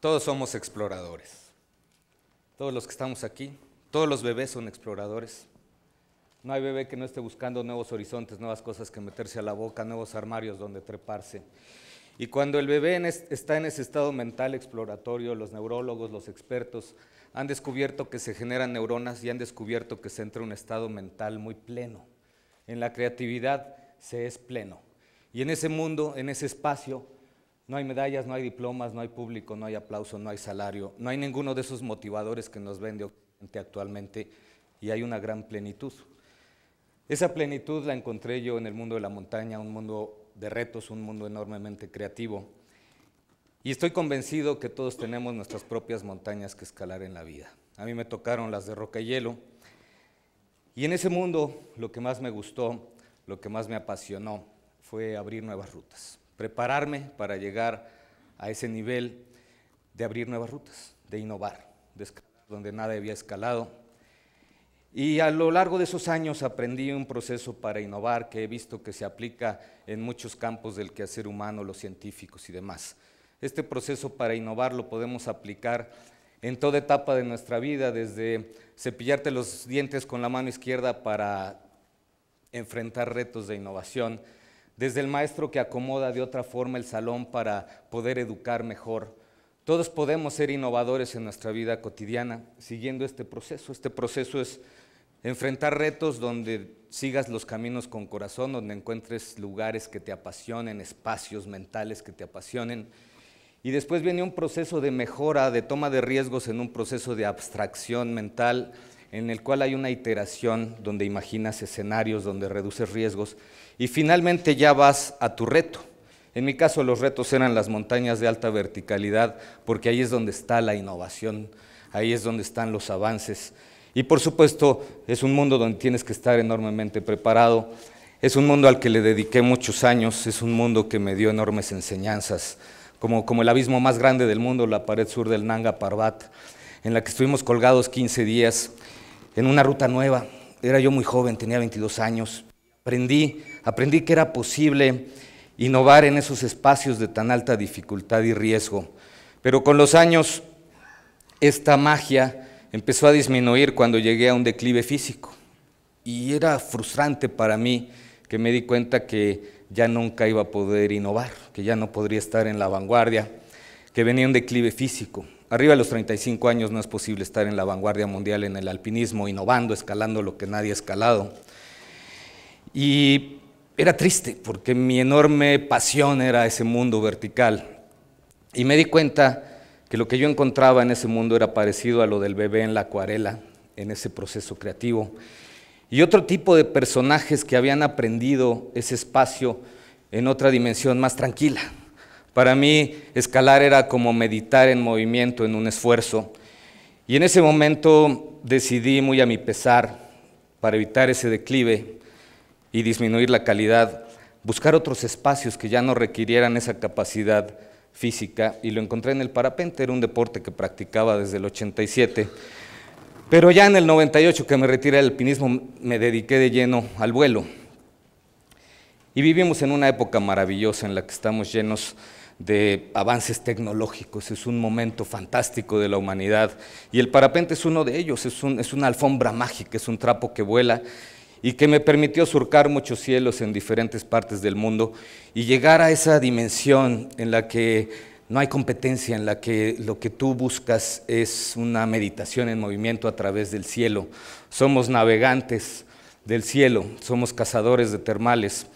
Todos somos exploradores. Todos los que estamos aquí, todos los bebés son exploradores. No hay bebé que no esté buscando nuevos horizontes, nuevas cosas que meterse a la boca, nuevos armarios donde treparse. Y cuando el bebé está en ese estado mental exploratorio, los neurólogos, los expertos, han descubierto que se generan neuronas y han descubierto que se entra un estado mental muy pleno. En la creatividad se es pleno. Y en ese mundo, en ese espacio, no hay medallas, no hay diplomas, no hay público, no hay aplauso, no hay salario, no hay ninguno de esos motivadores que nos vende actualmente y hay una gran plenitud. Esa plenitud la encontré yo en el mundo de la montaña, un mundo de retos, un mundo enormemente creativo. Y estoy convencido que todos tenemos nuestras propias montañas que escalar en la vida. A mí me tocaron las de roca y hielo. Y en ese mundo lo que más me gustó, lo que más me apasionó fue abrir nuevas rutas prepararme para llegar a ese nivel de abrir nuevas rutas, de innovar, de escalar donde nada había escalado. Y a lo largo de esos años aprendí un proceso para innovar que he visto que se aplica en muchos campos del quehacer humano, los científicos y demás. Este proceso para innovar lo podemos aplicar en toda etapa de nuestra vida, desde cepillarte los dientes con la mano izquierda para enfrentar retos de innovación, desde el maestro que acomoda de otra forma el salón para poder educar mejor. Todos podemos ser innovadores en nuestra vida cotidiana siguiendo este proceso. Este proceso es enfrentar retos donde sigas los caminos con corazón, donde encuentres lugares que te apasionen, espacios mentales que te apasionen. Y después viene un proceso de mejora, de toma de riesgos en un proceso de abstracción mental en el cual hay una iteración donde imaginas escenarios, donde reduces riesgos y finalmente ya vas a tu reto. En mi caso los retos eran las montañas de alta verticalidad porque ahí es donde está la innovación, ahí es donde están los avances. Y por supuesto es un mundo donde tienes que estar enormemente preparado, es un mundo al que le dediqué muchos años, es un mundo que me dio enormes enseñanzas, como, como el abismo más grande del mundo, la pared sur del Nanga Parbat, en la que estuvimos colgados 15 días en una ruta nueva. Era yo muy joven, tenía 22 años. Aprendí, aprendí que era posible innovar en esos espacios de tan alta dificultad y riesgo. Pero con los años, esta magia empezó a disminuir cuando llegué a un declive físico. Y era frustrante para mí que me di cuenta que ya nunca iba a poder innovar, que ya no podría estar en la vanguardia, que venía un declive físico. Arriba de los 35 años no es posible estar en la vanguardia mundial en el alpinismo, innovando, escalando lo que nadie ha escalado. Y era triste porque mi enorme pasión era ese mundo vertical. Y me di cuenta que lo que yo encontraba en ese mundo era parecido a lo del bebé en la acuarela, en ese proceso creativo. Y otro tipo de personajes que habían aprendido ese espacio en otra dimensión más tranquila, para mí escalar era como meditar en movimiento, en un esfuerzo. Y en ese momento decidí, muy a mi pesar, para evitar ese declive y disminuir la calidad, buscar otros espacios que ya no requirieran esa capacidad física y lo encontré en el parapente, era un deporte que practicaba desde el 87. Pero ya en el 98 que me retiré del alpinismo me dediqué de lleno al vuelo. Y vivimos en una época maravillosa en la que estamos llenos de avances tecnológicos, es un momento fantástico de la humanidad y el parapente es uno de ellos, es, es una alfombra mágica, es un trapo que vuela y que me permitió surcar muchos cielos en diferentes partes del mundo y llegar a esa dimensión en la que no hay competencia, en la que lo que tú buscas es una meditación en movimiento a través del cielo. Somos navegantes del cielo, somos cazadores de termales,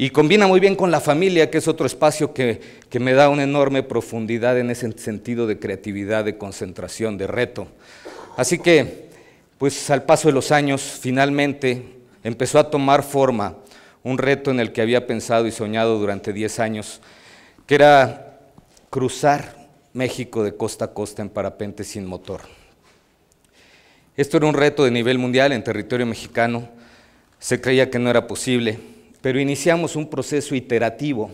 y combina muy bien con la familia, que es otro espacio que, me da una enorme profundidad en ese sentido de creatividad, de concentración, de reto. Así que, pues al paso de los años, finalmente empezó a tomar forma un reto en el que había pensado y soñado durante 10 años, que era cruzar México de costa a costa en parapente sin motor. Esto era un reto de nivel mundial en territorio mexicano, se creía que no era posible pero iniciamos un proceso iterativo,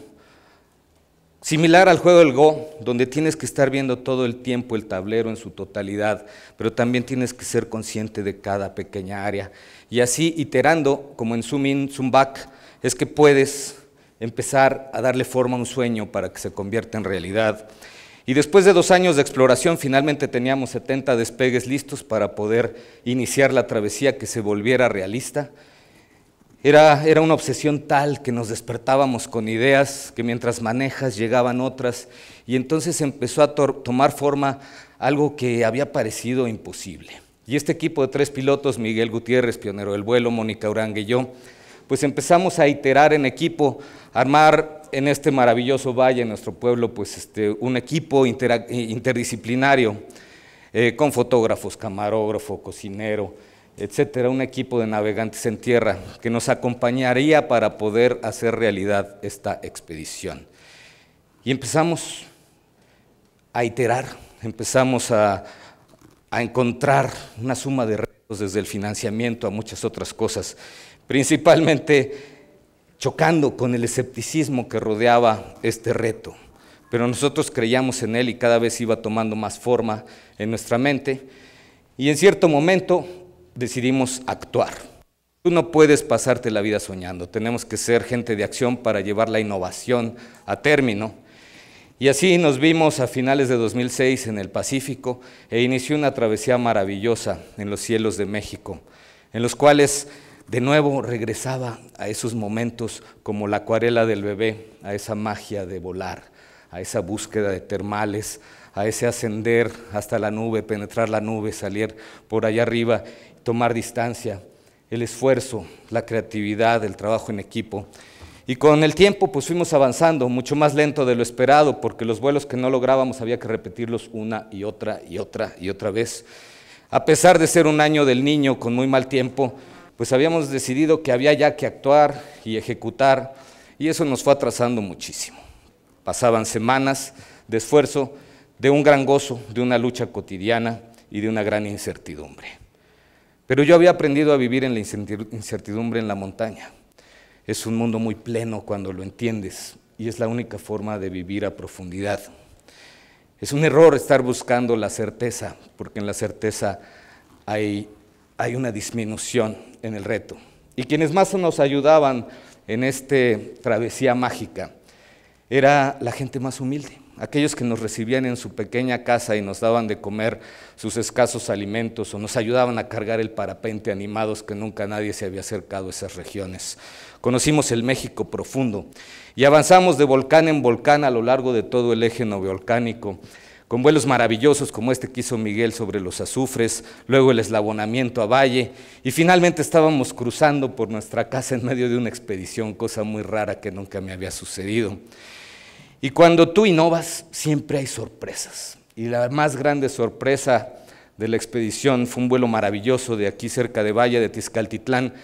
similar al juego del Go, donde tienes que estar viendo todo el tiempo el tablero en su totalidad, pero también tienes que ser consciente de cada pequeña área. Y así iterando, como en Zoom In, Zoom Back, es que puedes empezar a darle forma a un sueño para que se convierta en realidad. Y después de dos años de exploración, finalmente teníamos 70 despegues listos para poder iniciar la travesía que se volviera realista era, una obsesión tal que nos despertábamos con ideas que mientras manejas llegaban otras y entonces empezó a tomar forma algo que había parecido imposible. Y este equipo de tres pilotos, Miguel Gutiérrez, pionero del vuelo, Mónica Uranga y yo, pues empezamos a iterar en equipo, armar en este maravilloso valle, en nuestro pueblo, pues este, un equipo interdisciplinario eh, con fotógrafos, camarógrafo, cocinero, etcétera, un equipo de navegantes en tierra que nos acompañaría para poder hacer realidad esta expedición. Y empezamos a iterar, empezamos a, a encontrar una suma de retos desde el financiamiento a muchas otras cosas, principalmente chocando con el escepticismo que rodeaba este reto. Pero nosotros creíamos en él y cada vez iba tomando más forma en nuestra mente. Y en cierto momento decidimos actuar. Tú no puedes pasarte la vida soñando, tenemos que ser gente de acción para llevar la innovación a término. Y así nos vimos a finales de 2006 en el Pacífico e inició una travesía maravillosa en los cielos de México, en los cuales de nuevo regresaba a esos momentos como la acuarela del bebé, a esa magia de volar, a esa búsqueda de termales, a ese ascender hasta la nube, penetrar la nube, salir por allá arriba, tomar distancia, el esfuerzo, la creatividad, el trabajo en equipo. Y con el tiempo pues fuimos avanzando, mucho más lento de lo esperado, porque los vuelos que no lográbamos había que repetirlos una y otra y otra y otra vez. A pesar de ser un año del niño con muy mal tiempo, pues habíamos decidido que había ya que actuar y ejecutar, y eso nos fue atrasando muchísimo. Pasaban semanas de esfuerzo, de un gran gozo, de una lucha cotidiana y de una gran incertidumbre. Pero yo había aprendido a vivir en la incertidumbre en la montaña. Es un mundo muy pleno cuando lo entiendes y es la única forma de vivir a profundidad. Es un error estar buscando la certeza, porque en la certeza hay, una disminución en el reto. Y quienes más nos ayudaban en esta travesía mágica era la gente más humilde, aquellos que nos recibían en su pequeña casa y nos daban de comer sus escasos alimentos o nos ayudaban a cargar el parapente animados que nunca nadie se había acercado a esas regiones. Conocimos el México profundo y avanzamos de volcán en volcán a lo largo de todo el eje novolcánico con vuelos maravillosos como este que hizo Miguel sobre los azufres, luego el eslabonamiento a valle, y finalmente estábamos cruzando por nuestra casa en medio de una expedición, cosa muy rara que nunca me había sucedido. Y cuando tú innovas, siempre hay sorpresas. Y la más grande sorpresa de la expedición fue un vuelo maravilloso de aquí cerca de Valle de Tizcaltitlán,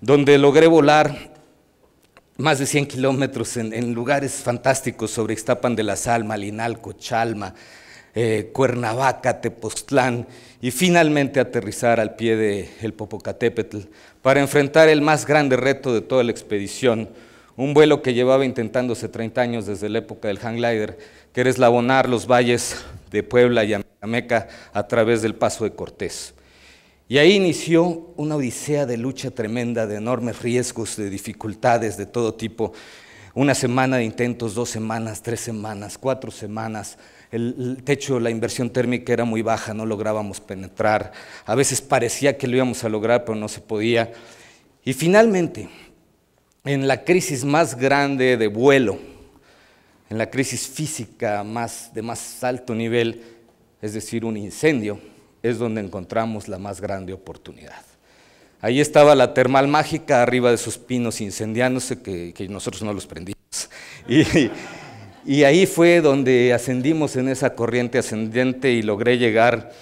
donde logré volar más de 100 kilómetros en, lugares fantásticos sobre Ixtapan de la Salma, Linalco, Chalma, eh, Cuernavaca, Tepoztlán y finalmente aterrizar al pie del Popocatépetl para enfrentar el más grande reto de toda la expedición, un vuelo que llevaba intentándose 30 años desde la época del hang que era eslabonar los valles de Puebla y Ameca a través del paso de Cortés. Y ahí inició una odisea de lucha tremenda, de enormes riesgos, de dificultades de todo tipo. Una semana de intentos, dos semanas, tres semanas, cuatro semanas. El, techo, la inversión térmica era muy baja, no lográbamos penetrar. A veces parecía que lo íbamos a lograr, pero no se podía. Y finalmente, en la crisis más grande de vuelo, en la crisis física de más alto nivel, es decir, un incendio, es donde encontramos la más grande oportunidad. Ahí estaba la termal mágica arriba de sus pinos incendiándose, que, nosotros no los prendimos. Y, y ahí fue donde ascendimos en esa corriente ascendente y logré llegar,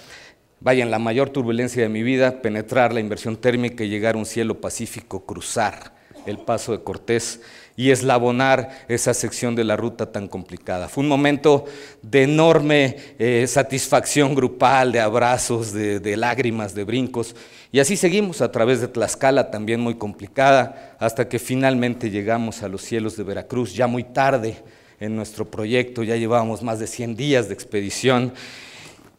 vaya, en la mayor turbulencia de mi vida, penetrar la inversión térmica y llegar a un cielo pacífico, cruzar el paso de Cortés y eslabonar esa sección de la ruta tan complicada. Fue un momento de enorme eh, satisfacción grupal, de abrazos, de, de lágrimas, de brincos. Y así seguimos a través de Tlaxcala, también muy complicada, hasta que finalmente llegamos a los cielos de Veracruz, ya muy tarde en nuestro proyecto, ya llevábamos más de 100 días de expedición.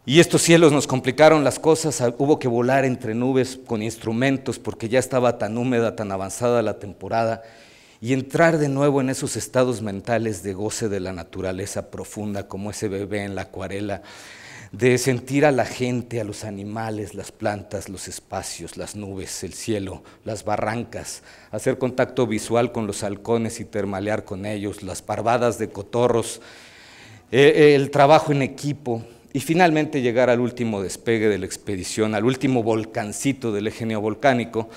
Y estos cielos nos complicaron las cosas, ah, hubo que volar entre nubes con instrumentos porque ya estaba tan húmeda, tan avanzada la temporada y entrar de nuevo en esos estados mentales de goce de la naturaleza profunda, como ese bebé en la acuarela, de sentir a la gente, a los animales, las plantas, los espacios, las nubes, el cielo, las barrancas, hacer contacto visual con los halcones y termalear con ellos, las parvadas de cotorros, eh, eh, el trabajo en equipo, y finalmente llegar al último despegue de la expedición, al último volcancito del eje neovolcánico,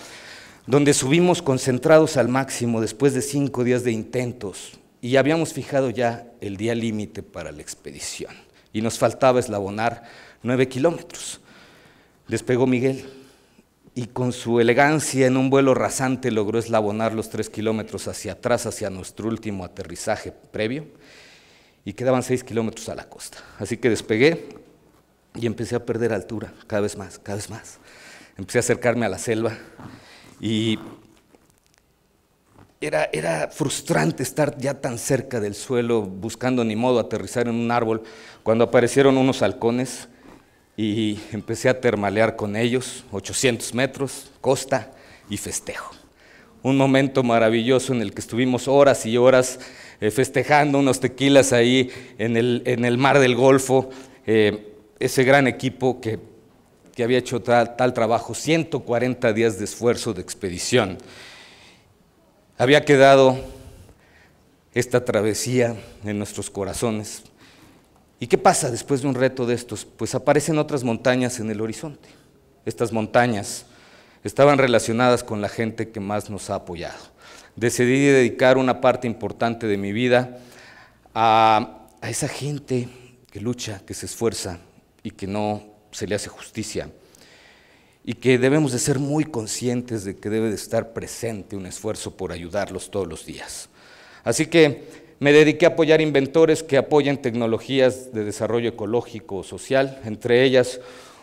donde subimos concentrados al máximo después de cinco días de intentos y habíamos fijado ya el día límite para la expedición y nos faltaba eslabonar nueve kilómetros. Despegó Miguel y con su elegancia en un vuelo rasante logró eslabonar los tres kilómetros hacia atrás, hacia nuestro último aterrizaje previo y quedaban seis kilómetros a la costa. Así que despegué y empecé a perder altura cada vez más, cada vez más. Empecé a acercarme a la selva y era, era, frustrante estar ya tan cerca del suelo, buscando ni modo aterrizar en un árbol, cuando aparecieron unos halcones y empecé a termalear con ellos, 800 metros, costa y festejo. Un momento maravilloso en el que estuvimos horas y horas eh, festejando unos tequilas ahí en el, en el mar del Golfo, eh, ese gran equipo que que había hecho tal, trabajo, 140 días de esfuerzo de expedición. Había quedado esta travesía en nuestros corazones. ¿Y qué pasa después de un reto de estos? Pues aparecen otras montañas en el horizonte. Estas montañas estaban relacionadas con la gente que más nos ha apoyado. Decidí dedicar una parte importante de mi vida a esa gente que lucha, que se esfuerza y que no se le hace justicia y que debemos de ser muy conscientes de que debe de estar presente un esfuerzo por ayudarlos todos los días. Así que me dediqué a apoyar inventores que apoyan tecnologías de desarrollo ecológico o social, entre ellas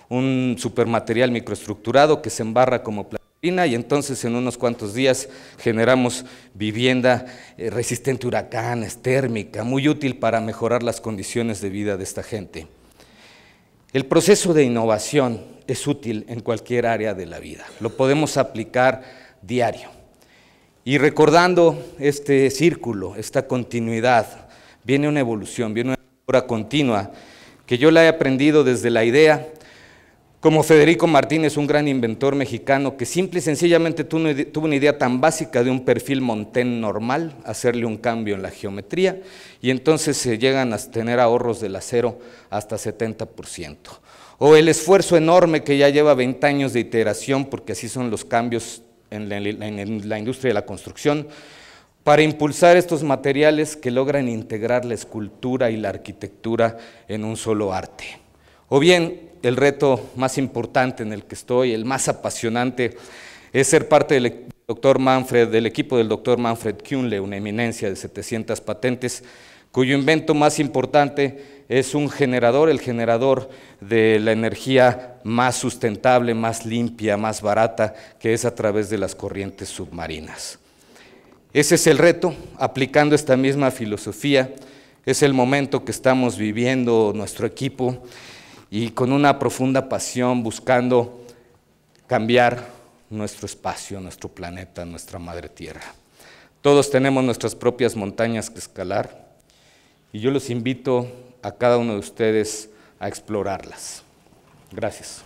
un supermaterial microestructurado que se embarra como plastilina y entonces en unos cuantos días generamos vivienda eh, resistente a huracanes, térmica, muy útil para mejorar las condiciones de vida de esta gente. El proceso de innovación es útil en cualquier área de la vida. Lo podemos aplicar diario. Y recordando este círculo, esta continuidad, viene una evolución, viene una mejora continua que yo la he aprendido desde la idea como Federico Martínez, un gran inventor mexicano que simple y sencillamente tuvo una idea tan básica de un perfil montén normal, hacerle un cambio en la geometría, y entonces se llegan a tener ahorros del acero hasta 70%. O el esfuerzo enorme que ya lleva 20 años de iteración, porque así son los cambios en la, en la industria de la construcción, para impulsar estos materiales que logran integrar la escultura y la arquitectura en un solo arte. O bien, el reto más importante en el que estoy, el más apasionante, es ser parte del doctor Manfred, del equipo del doctor Manfred Kuhnle, una eminencia de 700 patentes, cuyo invento más importante es un generador, el generador de la energía más sustentable, más limpia, más barata, que es a través de las corrientes submarinas. Ese es el reto, aplicando esta misma filosofía, es el momento que estamos viviendo nuestro equipo y con una profunda pasión buscando cambiar nuestro espacio, nuestro planeta, nuestra madre tierra. Todos tenemos nuestras propias montañas que escalar y yo los invito a cada uno de ustedes a explorarlas. Gracias.